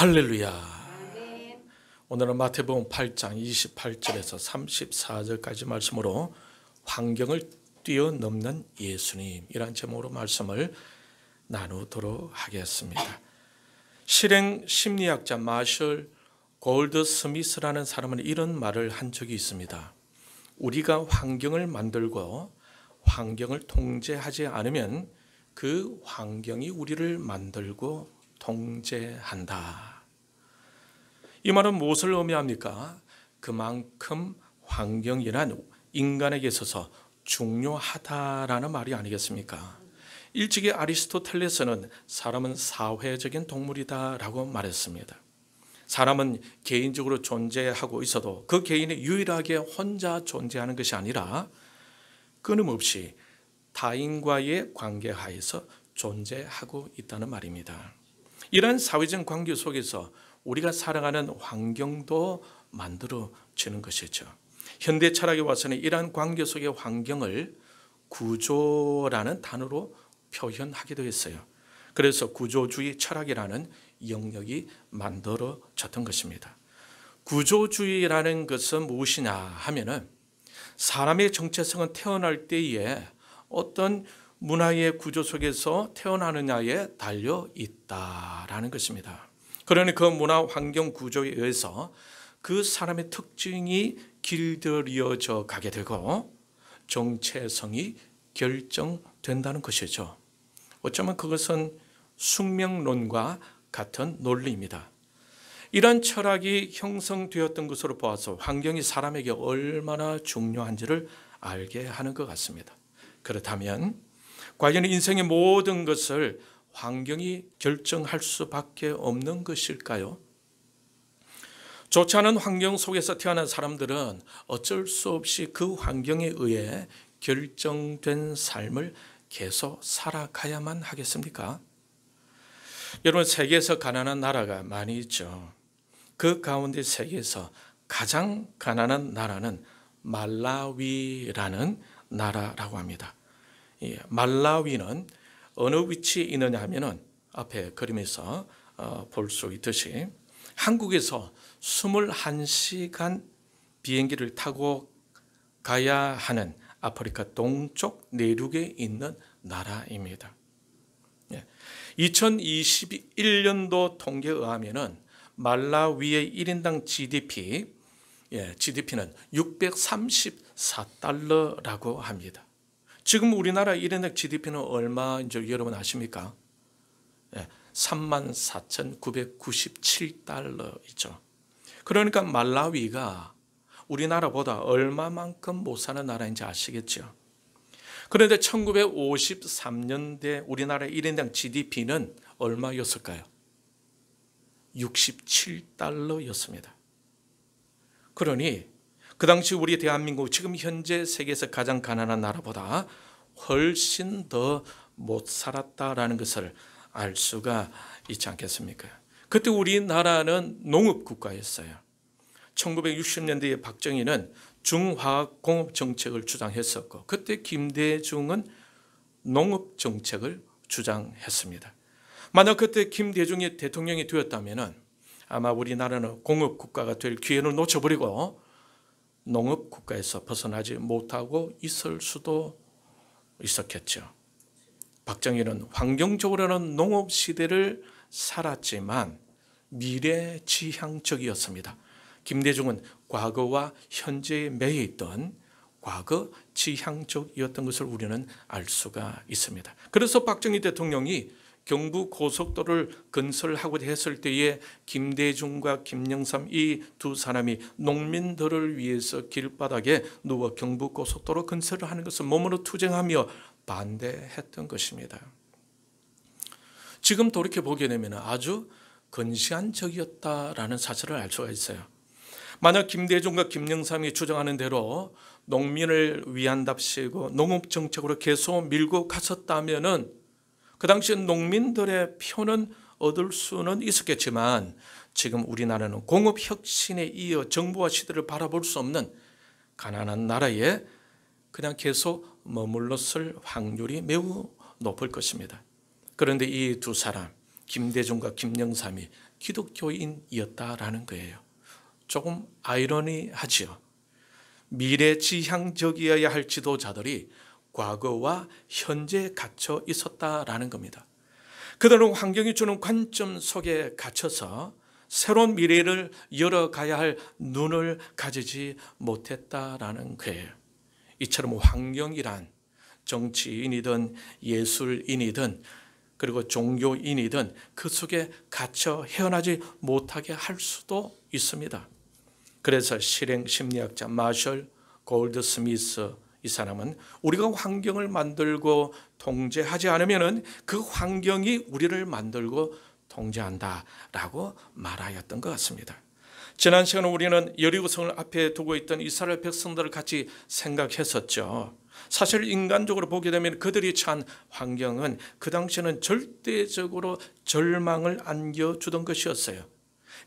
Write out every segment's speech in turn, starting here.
할렐루야. 오늘은 마태복음 8장 28절에서 34절까지 말씀으로 환경을 뛰어넘는 예수님이란 제목으로 말씀을 나누도록 하겠습니다. 실행 심리학자 마셜 골드 스미스라는 사람은 이런 말을 한 적이 있습니다. 우리가 환경을 만들고 환경을 통제하지 않으면 그 환경이 우리를 만들고 통제한다. 이 말은 무엇을 의미합니까? 그만큼 환경이란 인간에게 있어서 중요하다라는 말이 아니겠습니까? 일찍이 아리스토텔레스는 사람은 사회적인 동물이다라고 말했습니다. 사람은 개인적으로 존재하고 있어도 그 개인이 유일하게 혼자 존재하는 것이 아니라 끊임없이 타인과의 관계 하에서 존재하고 있다는 말입니다. 이런 사회적 관계 속에서 우리가 살아가는 환경도 만들어지는 것이죠. 현대 철학에 와서는 이러한 관계 속의 환경을 구조라는 단어로 표현하기도 했어요. 그래서 구조주의 철학이라는 영역이 만들어졌던 것입니다. 구조주의라는 것은 무엇이냐 하면은 사람의 정체성은 태어날 때에 어떤 문화의 구조 속에서 태어나느냐에 달려 있다라는 것입니다. 그러니 그 문화 환경 구조에 의해서 그 사람의 특징이 길들여져 가게 되고 정체성이 결정된다는 것이죠. 어쩌면 그것은 숙명론과 같은 논리입니다. 이런 철학이 형성되었던 것으로 보아서 환경이 사람에게 얼마나 중요한지를 알게 하는 것 같습니다. 그렇다면 과연 인생의 모든 것을 환경이 결정할 수밖에 없는 것일까요? 좋지 않은 환경 속에서 태어난 사람들은 어쩔 수 없이 그 환경에 의해 결정된 삶을 계속 살아가야만 하겠습니까? 여러분 세계에서 가난한 나라가 많이 있죠. 그 가운데 세계에서 가장 가난한 나라는 말라위라는 나라라고 합니다. 예, 말라위는 어느 위치에 있느냐 하면은 앞에 그림에서 어, 볼수 있듯이 한국에서 21시간 비행기를 타고 가야 하는 아프리카 동쪽 내륙에 있는 나라입니다. 2021년도 예, 통계에 의하면은 말라위의 1인당 GDP, GDP는 634달러라고 합니다. 지금 우리나라 1인당 GDP는 얼마 인제 여러분 아십니까? 34,997달러이죠. 예, 그러니까 말라위가 우리나라보다 얼마만큼 못 사는 나라인지 아시겠죠? 그런데 1953년대 우리나라 1인당 GDP는 얼마였을까요? 67달러였습니다. 그러니 그 당시 우리 대한민국 지금 현재 세계에서 가장 가난한 나라보다 훨씬 더 못 살았다라는 것을 알 수가 있지 않겠습니까? 그때 우리나라는 농업 국가였어요. 1960년대에 박정희는 중화공업 정책을 주장했었고 그때 김대중은 농업 정책을 주장했습니다. 만약 그때 김대중이 대통령이 되었다면 아마 우리나라는 공업 국가가 될 기회를 놓쳐버리고 농업 국가에서 벗어나지 못하고 있을 수도 있었겠죠. 박정희는 환경적으로는 농업 시대를 살았지만 미래 지향적이었습니다. 김대중은 과거와 현재에 매여 있던 과거 지향적이었던 것을 우리는 알 수가 있습니다. 그래서 박정희 대통령이 경부 고속도로를 건설하고 했을 때에 김대중과 김영삼 이 두 사람이 농민들을 위해서 길바닥에 누워 경부 고속도로 건설을 하는 것을 몸으로 투쟁하며 반대했던 것입니다. 지금 돌이켜 보게 되면 아주 근시안 적이었다라는 사실을 알 수가 있어요. 만약 김대중과 김영삼이 주장하는 대로 농민을 위한답시고 농업 정책으로 계속 밀고 갔었다면은 그 당시 농민들의 표는 얻을 수는 있었겠지만 지금 우리나라는 공업 혁신에 이어 정부와 시대를 바라볼 수 없는 가난한 나라에 그냥 계속 머물렀을 확률이 매우 높을 것입니다. 그런데 이 두 사람 김대중과 김영삼이 기독교인이었다라는 거예요. 조금 아이러니하지요. 미래지향적이어야 할 지도자들이 과거와 현재에 갇혀 있었다라는 겁니다. 그들은 환경이 주는 관점 속에 갇혀서 새로운 미래를 열어가야 할 눈을 가지지 못했다라는 거예요. 이처럼 환경이란 정치인이든 예술인이든 그리고 종교인이든 그 속에 갇혀 헤어나지 못하게 할 수도 있습니다. 그래서 실행 심리학자 마셜 골드스미스 이 사람은 우리가 환경을 만들고 통제하지 않으면그 환경이 우리를 만들고 통제한다라고 말하였던 것 같습니다. 지난 시간에 우리는 여리고성을 앞에 두고 있던 이스라엘 백성들을 같이 생각했었죠. 사실 인간적으로 보게 되면 그들이 찬 환경은 그 당시에는 절대적으로 절망을 안겨주던 것이었어요.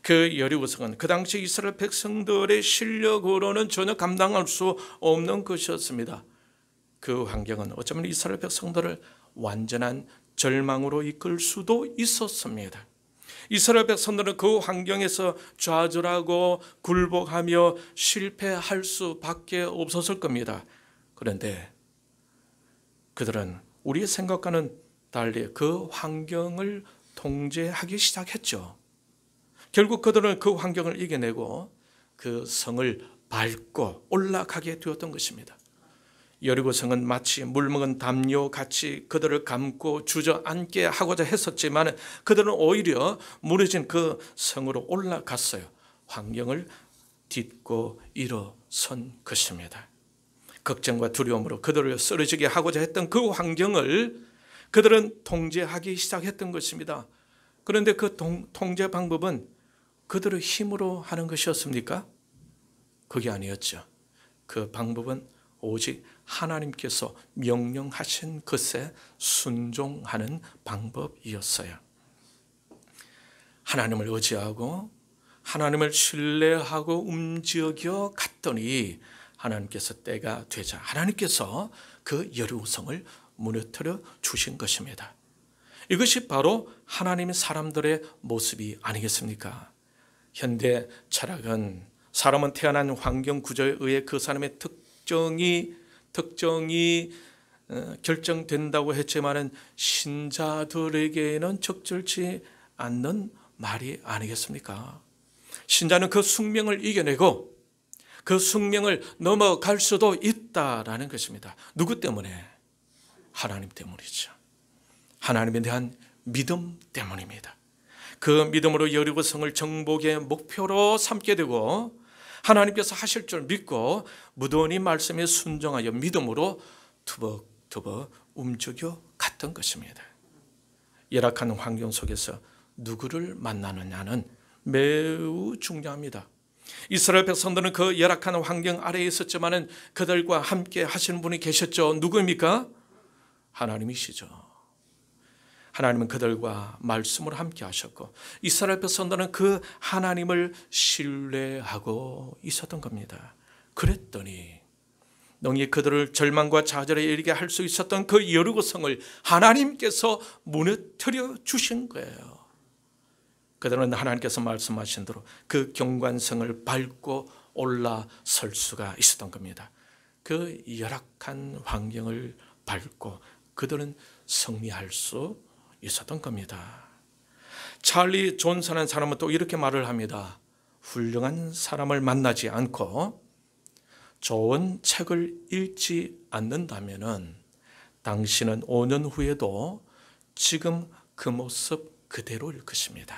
그 여리고성은 그 당시 이스라엘 백성들의 실력으로는 전혀 감당할 수 없는 것이었습니다. 그 환경은 어쩌면 이스라엘 백성들을 완전한 절망으로 이끌 수도 있었습니다. 이스라엘 백성들은 그 환경에서 좌절하고 굴복하며 실패할 수밖에 없었을 겁니다. 그런데 그들은 우리의 생각과는 달리 그 환경을 통제하기 시작했죠. 결국 그들은 그 환경을 이겨내고 그 성을 밟고 올라가게 되었던 것입니다. 여리고 성은 마치 물먹은 담요 같이 그들을 감고 주저앉게 하고자 했었지만 그들은 오히려 무너진 그 성으로 올라갔어요. 환경을 딛고 일어선 것입니다. 걱정과 두려움으로 그들을 쓰러지게 하고자 했던 그 환경을 그들은 통제하기 시작했던 것입니다. 그런데 그 통제 방법은 그들의 힘으로 하는 것이었습니까? 그게 아니었죠. 그 방법은 오직 하나님께서 명령하신 것에 순종하는 방법이었어요. 하나님을 의지하고 하나님을 신뢰하고 움직여 갔더니 하나님께서 때가 되자 하나님께서 그 여루성을 무너뜨려 주신 것입니다. 이것이 바로 하나님 사람들의 모습이 아니겠습니까? 현대 철학은 사람은 태어난 환경 구조에 의해 그 사람의 특정이 특정이 어, 결정된다고 했지만은 신자들에게는 적절치 않는 말이 아니겠습니까? 신자는 그 숙명을 이겨내고 그 숙명을 넘어갈 수도 있다라는 것입니다. 누구 때문에? 하나님 때문이죠. 하나님에 대한 믿음 때문입니다. 그 믿음으로 여리고성을 정복의 목표로 삼게 되고 하나님께서 하실 줄 믿고 무더운이 말씀에 순종하여 믿음으로 투벅투벅 움직여 갔던 것입니다. 열악한 환경 속에서 누구를 만나느냐는 매우 중요합니다. 이스라엘 백성들은 그 열악한 환경 아래에 있었지만 그들과 함께 하시는 분이 계셨죠. 누구입니까? 하나님이시죠. 하나님은 그들과 말씀을 함께 하셨고 이스라엘 백성들은 그 하나님을 신뢰하고 있었던 겁니다. 그랬더니 능히 그들을 절망과 좌절에 이르게 할 수 있었던 그 여리고성을 하나님께서 무너뜨려 주신 거예요. 그들은 하나님께서 말씀하신 대로 그 경관성을 밟고 올라설 수가 있었던 겁니다. 그 열악한 환경을 밟고 그들은 승리할 수 있었던 겁니다. 찰리 존사는 사람은 또 이렇게 말을 합니다. 훌륭한 사람을 만나지 않고 좋은 책을 읽지 않는다면 당신은 5년 후에도 지금 그 모습 그대로일 것입니다.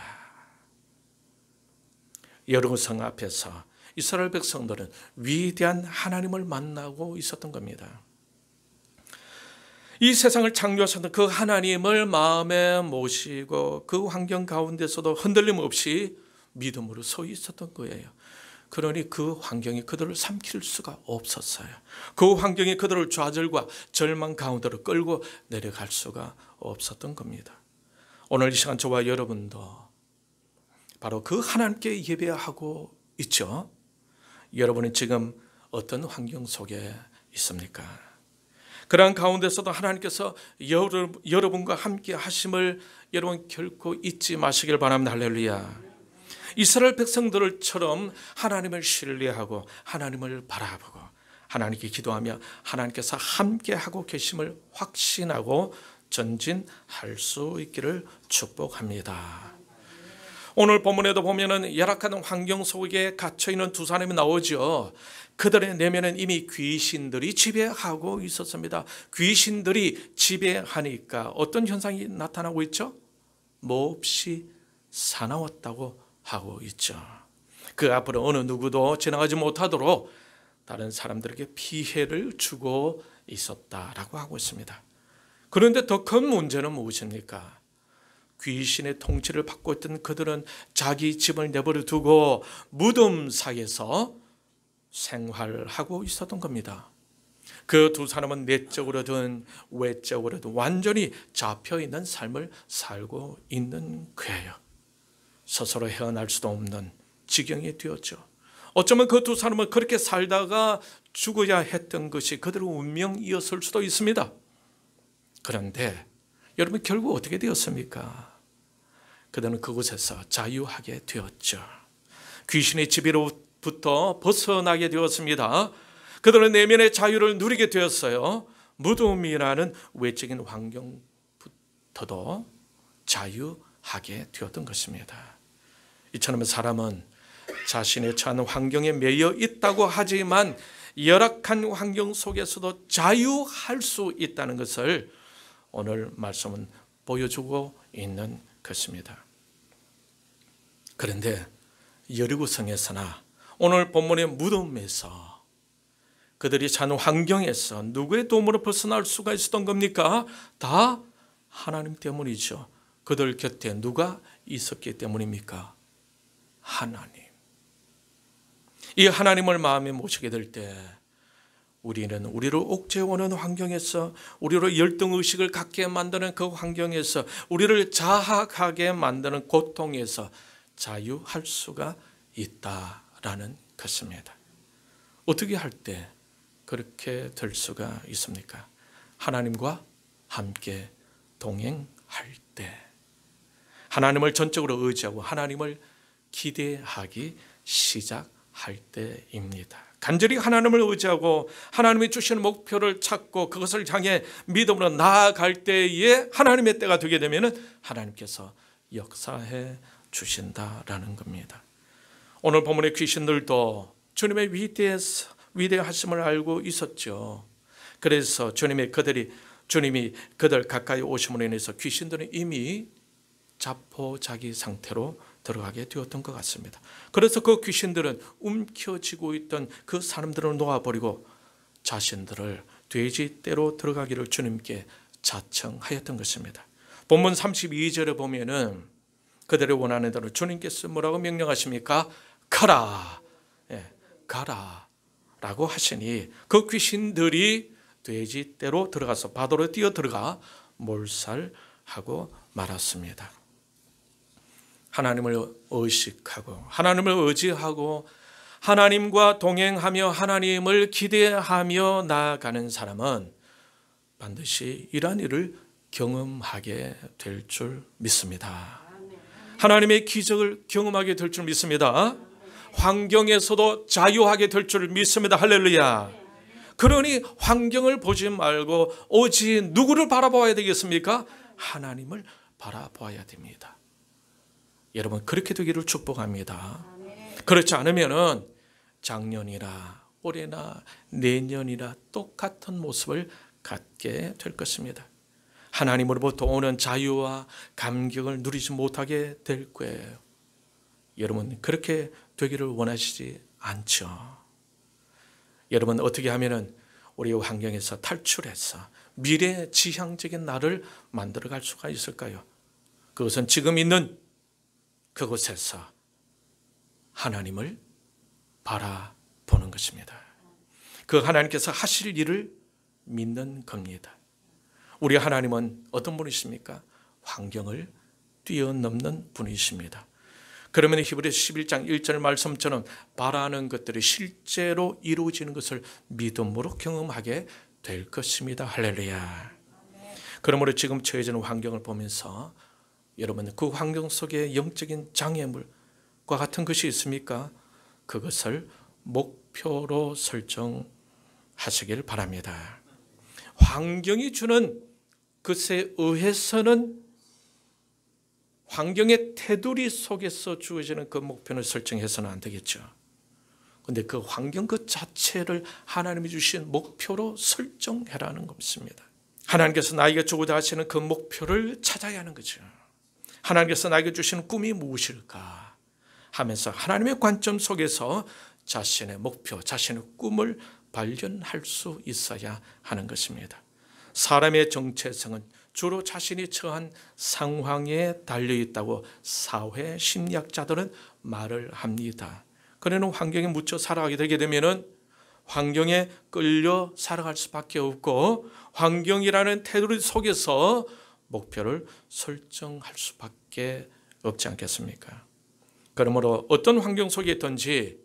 여루성 앞에서 이스라엘 백성들은 위대한 하나님을 만나고 있었던 겁니다. 이 세상을 창조하셨던 그 하나님을 마음에 모시고 그 환경 가운데서도 흔들림 없이 믿음으로 서 있었던 거예요. 그러니 그 환경이 그들을 삼킬 수가 없었어요. 그 환경이 그들을 좌절과 절망 가운데로 끌고 내려갈 수가 없었던 겁니다. 오늘 이 시간 저와 여러분도 바로 그 하나님께 예배하고 있죠. 여러분은 지금 어떤 환경 속에 있습니까? 그러한 가운데서도 하나님께서 여러, 분과 함께 하심을 여러분 결코 잊지 마시길 바랍니다. 할렐루야. 이스라엘 백성들처럼 하나님을 신뢰하고 하나님을 바라보고 하나님께 기도하며 하나님께서 함께하고 계심을 확신하고 전진할 수 있기를 축복합니다. 오늘 본문에도 보면은 열악한 환경 속에 갇혀 있는 두 사람이 나오죠. 그들의 내면은 이미 귀신들이 지배하고 있었습니다. 귀신들이 지배하니까 어떤 현상이 나타나고 있죠? 몹시 사나웠다고 하고 있죠. 그 앞으로 어느 누구도 지나가지 못하도록 다른 사람들에게 피해를 주고 있었다라고 하고 있습니다. 그런데 더 큰 문제는 무엇입니까? 귀신의 통치를 받고 있던 그들은 자기 집을 내버려 두고 무덤 사이에서 생활하고 있었던 겁니다. 그 두 사람은 내적으로든 외적으로든 완전히 잡혀있는 삶을 살고 있는 거예요. 스스로 헤어날 수도 없는 지경이 되었죠. 어쩌면 그 두 사람은 그렇게 살다가 죽어야 했던 것이 그들의 운명이었을 수도 있습니다. 그런데 여러분 결국 어떻게 되었습니까? 그들은 그곳에서 자유하게 되었죠. 귀신의 지배로부터 벗어나게 되었습니다. 그들은 내면의 자유를 누리게 되었어요. 무덤이라는 외적인 환경부터도 자유하게 되었던 것입니다. 이처럼 사람은 자신의 처한 환경에 매여 있다고 하지만 열악한 환경 속에서도 자유할 수 있다는 것을 오늘 말씀은 보여주고 있는 것입니다. 그런데 여리고성에서나 오늘 본문의 무덤에서 그들이 사는 환경에서 누구의 도움으로 벗어날 수가 있었던 겁니까? 다 하나님 때문이죠. 그들 곁에 누가 있었기 때문입니까? 하나님. 이 하나님을 마음에 모시게 될 때 우리는 우리를 옥죄오는 환경에서 우리로 열등의식을 갖게 만드는 그 환경에서 우리를 자학하게 만드는 고통에서 자유할 수가 있다라는 것입니다. 어떻게 할 때 그렇게 될 수가 있습니까? 하나님과 함께 동행할 때 하나님을 전적으로 의지하고 하나님을 기대하기 시작할 때입니다. 간절히 하나님을 의지하고 하나님이 주시는 목표를 찾고 그것을 향해 믿음으로 나아갈 때에 하나님의 때가 되게 되면 하나님께서 역사해 주신다라는 겁니다. 오늘 본문의 귀신들도 주님의 위대해서, 위대하심을 알고 있었죠. 그래서 주님의 그들이 주님이 그들 가까이 오심으로 인해서 귀신들은 이미 자포자기 상태로 들어가게 되었던 것 같습니다. 그래서 그 귀신들은 움켜쥐고 있던 그 사람들을 놓아버리고 자신들을 돼지떼로 들어가기를 주님께 자청하였던 것입니다. 본문 32절에 보면은 그들의 원하는 대로 주님께서 뭐라고 명령하십니까? 가라. 예, 가라. 라고 하시니 그 귀신들이 돼지 떼로 들어가서 바다로 뛰어 들어가 몰살하고 말았습니다. 하나님을 의식하고 하나님을 의지하고 하나님과 동행하며 하나님을 기대하며 나아가는 사람은 반드시 이러 일을 경험하게 될 줄 믿습니다. 하나님의 기적을 경험하게 될 줄 믿습니다. 환경에서도 자유하게 될 줄 믿습니다. 할렐루야. 그러니 환경을 보지 말고 오직 누구를 바라봐야 되겠습니까? 하나님을 바라봐야 됩니다. 여러분 그렇게 되기를 축복합니다. 그렇지 않으면 작년이나 올해나 내년이나 똑같은 모습을 갖게 될 것입니다. 하나님으로부터 오는 자유와 감격을 누리지 못하게 될 거예요. 여러분 그렇게 되기를 원하시지 않죠. 여러분 어떻게 하면 우리 환경에서 탈출해서 미래 지향적인 나를 만들어 갈 수가 있을까요? 그것은 지금 있는 그곳에서 하나님을 바라보는 것입니다. 그 하나님께서 하실 일을 믿는 겁니다. 우리 하나님은 어떤 분이십니까? 환경을 뛰어넘는 분이십니다. 그러면 히브리 11장 1절 말씀처럼 바라는 것들이 실제로 이루어지는 것을 믿음으로 경험하게 될 것입니다. 할렐루야. 그러므로 지금 처해지는 환경을 보면서 여러분 그 환경 속에 영적인 장애물과 같은 것이 있습니까? 그것을 목표로 설정하시길 바랍니다. 환경이 주는 것에 의해서는 환경의 테두리 속에서 주어지는 그목표를 설정해서는 안 되겠죠. 그런데그 환경 그 자체를 하나님이 주신 목표로 설정해라는 것입니다. 하나님께서 나에게 주고자 하시는 그 목표를 찾아야 하는 거죠. 하나님께서 나에게 주시는 꿈이 무엇일까 하면서 하나님의 관점 속에서 자신의 목표, 자신의 꿈을 발견할 수 있어야 하는 것입니다. 사람의 정체성은 주로 자신이 처한 상황에 달려 있다고 사회 심리학자들은 말을 합니다. 그러는 환경에 묻혀 살아가게 되게 되면 환경에 끌려 살아갈 수밖에 없고 환경이라는 테두리 속에서 목표를 설정할 수밖에 없지 않겠습니까? 그러므로 어떤 환경 속에 있든지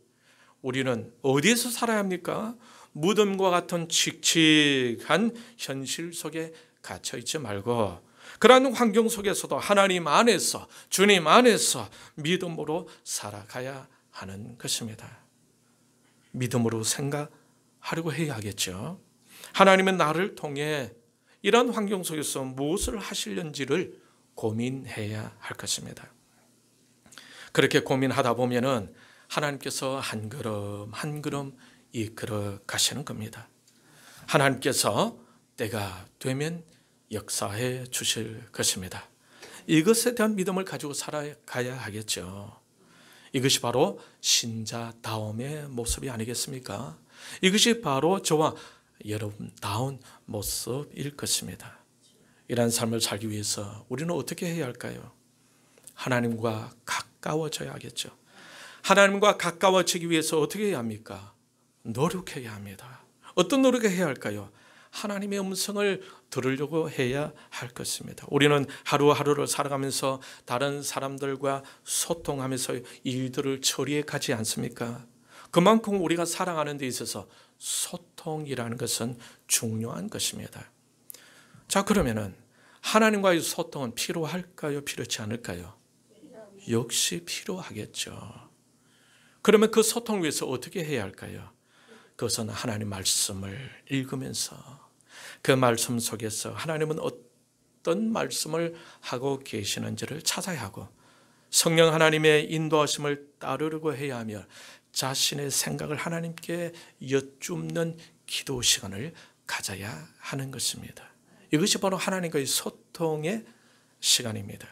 우리는 어디에서 살아야 합니까? 무덤과 같은 칙칙한 현실 속에 갇혀 있지 말고 그러한 환경 속에서도 하나님 안에서 주님 안에서 믿음으로 살아가야 하는 것입니다. 믿음으로 생각하려고 해야 겠죠 하나님은 나를 통해 이런 환경 속에서 무엇을 하실는지를 고민해야 할 것입니다. 그렇게 고민하다 보면은 하나님께서 한 걸음 한 걸음 이끌어 가시는 겁니다. 하나님께서 때가 되면 역사해 주실 것입니다. 이것에 대한 믿음을 가지고 살아가야 하겠죠. 이것이 바로 신자다움의 모습이 아니겠습니까? 이것이 바로 저와 여러분다운 모습일 것입니다. 이러 삶을 살기 위해서 우리는 어떻게 해야 할까요? 하나님과 가까워져야 하겠죠. 하나님과 가까워지기 위해서 어떻게 해야 합니까? 노력해야 합니다. 어떤 노력을 해야 할까요? 하나님의 음성을 들으려고 해야 할 것입니다. 우리는 하루하루를 살아가면서 다른 사람들과 소통하면서 일들을 처리해 가지 않습니까? 그만큼 우리가 살아가는 데 있어서 소통이라는 것은 중요한 것입니다. 자, 그러면은 하나님과의 소통은 필요할까요? 필요치 않을까요? 역시 필요하겠죠. 그러면 그 소통을 위해서 어떻게 해야 할까요? 그것은 하나님 말씀을 읽으면서 그 말씀 속에서 하나님은 어떤 말씀을 하고 계시는지를 찾아야 하고 성령 하나님의 인도하심을 따르려고 해야 하며 자신의 생각을 하나님께 여쭙는 기도 시간을 가져야 하는 것입니다. 이것이 바로 하나님과의 소통의 시간입니다.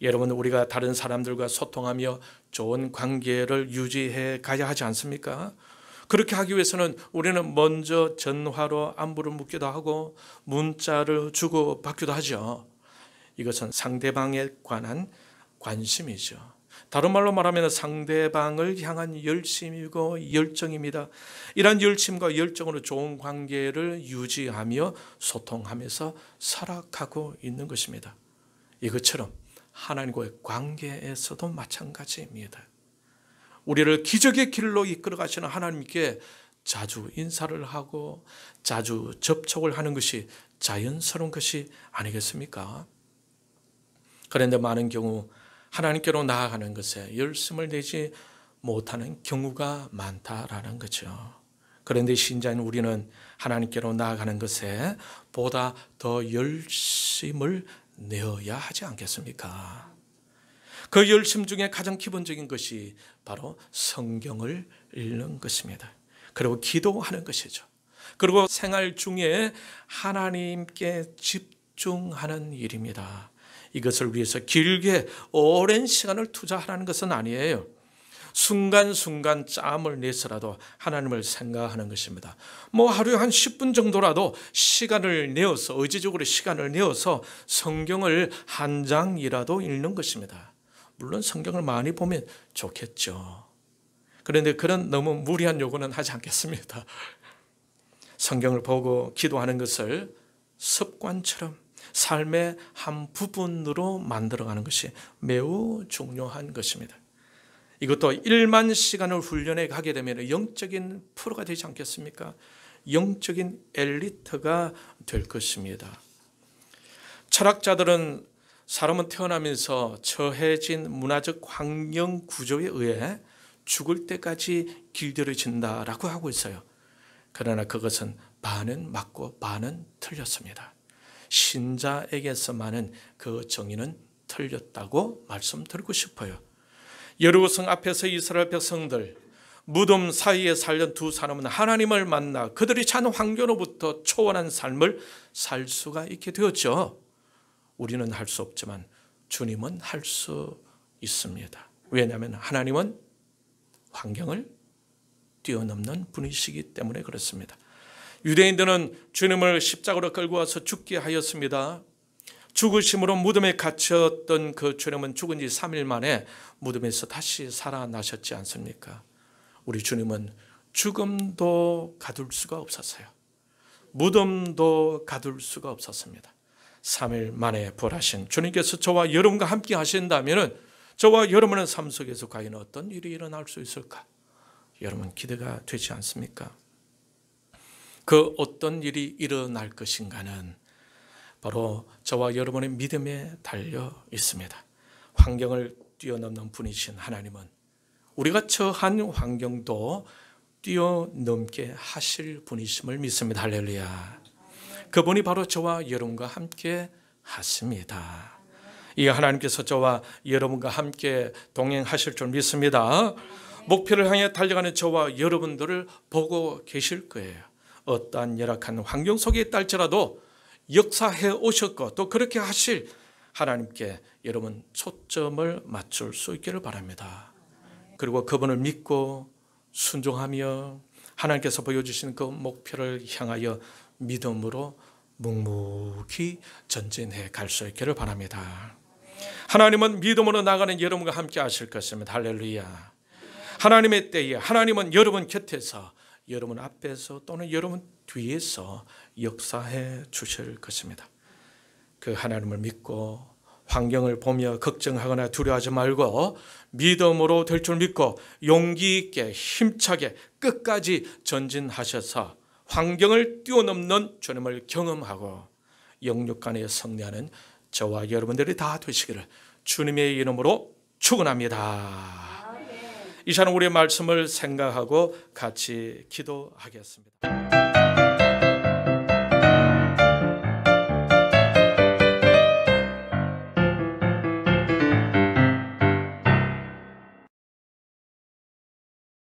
여러분 우리가 다른 사람들과 소통하며 좋은 관계를 유지해 가야 하지 않습니까? 그렇게 하기 위해서는 우리는 먼저 전화로 안부를 묻기도 하고 문자를 주고 받기도 하죠. 이것은 상대방에 관한 관심이죠. 다른 말로 말하면 상대방을 향한 열심이고 열정입니다. 이러 열심과 열정으로 좋은 관계를 유지하며 소통하면서 살아가고 있는 것입니다. 이것처럼 하나님과의 관계에서도 마찬가지입니다. 우리를 기적의 길로 이끌어 가시는 하나님께 자주 인사를 하고 자주 접촉을 하는 것이 자연스러운 것이 아니겠습니까? 그런데 많은 경우 하나님께로 나아가는 것에 열심을 내지 못하는 경우가 많다라는 거죠. 그런데 신자인 우리는 하나님께로 나아가는 것에 보다 더 열심을 내어야 하지 않겠습니까? 그 열심 중에 가장 기본적인 것이 바로 성경을 읽는 것입니다. 그리고 기도하는 것이죠. 그리고 생활 중에 하나님께 집중하는 일입니다. 이것을 위해서 길게 오랜 시간을 투자하라는 것은 아니에요. 순간순간 짬을 내서라도 하나님을 생각하는 것입니다. 뭐 하루에 한 10분 정도라도 시간을 내어서 의지적으로 시간을 내어서 성경을 한 장이라도 읽는 것입니다. 물론 성경을 많이 보면 좋겠죠. 그런데 그런 너무 무리한 요구는 하지 않겠습니다. 성경을 보고 기도하는 것을 습관처럼 삶의 한 부분으로 만들어가는 것이 매우 중요한 것입니다. 이것도 1만 시간을 훈련해 가게 되면 영적인 프로가 되지 않겠습니까? 영적인 엘리트가 될 것입니다. 철학자들은 사람은 태어나면서 처해진 문화적 환경 구조에 의해 죽을 때까지 길들여진다라고 하고 있어요. 그러나 그것은 반은 맞고 반은 틀렸습니다. 신자에게서만은 그 정의는 틀렸다고 말씀드리고 싶어요. 여루성 앞에서 이스라엘 백성들 무덤 사이에 살던 두 사람은 하나님을 만나 그들이 찬 환경으로부터 초원한 삶을 살 수가 있게 되었죠. 우리는 할 수 없지만 주님은 할 수 있습니다. 왜냐하면 하나님은 환경을 뛰어넘는 분이시기 때문에 그렇습니다. 유대인들은 주님을 십자가로 끌고 와서 죽게 하였습니다. 죽으심으로 무덤에 갇혔던 그 주님은 죽은 지 3일 만에 무덤에서 다시 살아나셨지 않습니까? 우리 주님은 죽음도 가둘 수가 없었어요. 무덤도 가둘 수가 없었습니다. 3일 만에 부활하신 주님께서 저와 여러분과 함께 하신다면 저와 여러분의 삶 속에서 과연 어떤 일이 일어날 수 있을까? 여러분 기대가 되지 않습니까? 그 어떤 일이 일어날 것인가는 바로 저와 여러분의 믿음에 달려 있습니다. 환경을 뛰어넘는 분이신 하나님은 우리가 처한 환경도 뛰어넘게 하실 분이심을 믿습니다. 할렐루야. 그분이 바로 저와 여러분과 함께 하십니다. 이 하나님께서 저와 여러분과 함께 동행하실 줄 믿습니다. 목표를 향해 달려가는 저와 여러분들을 보고 계실 거예요. 어떠한 열악한 환경 속에 있달지라도 역사해 오셨고 또 그렇게 하실 하나님께 여러분 초점을 맞출 수 있기를 바랍니다. 그리고 그분을 믿고 순종하며 하나님께서 보여주신 그 목표를 향하여 믿음으로 묵묵히 전진해 갈 수 있기를 바랍니다. 하나님은 믿음으로 나가는 여러분과 함께 하실 것입니다. 할렐루야. 하나님의 때에 하나님은 여러분 곁에서 여러분 앞에서 또는 여러분 뒤에서 역사해 주실 것입니다. 그 하나님을 믿고 환경을 보며 걱정하거나 두려워하지 말고 믿음으로 될 줄 믿고 용기 있게 힘차게 끝까지 전진하셔서 환경을 뛰어넘는 주님을 경험하고 영육 간에 성리하는 저와 여러분들이 다 되시기를 주님의 이름으로 축원합니다. 이 시간 우리의 말씀을 생각하고 같이 기도하겠습니다.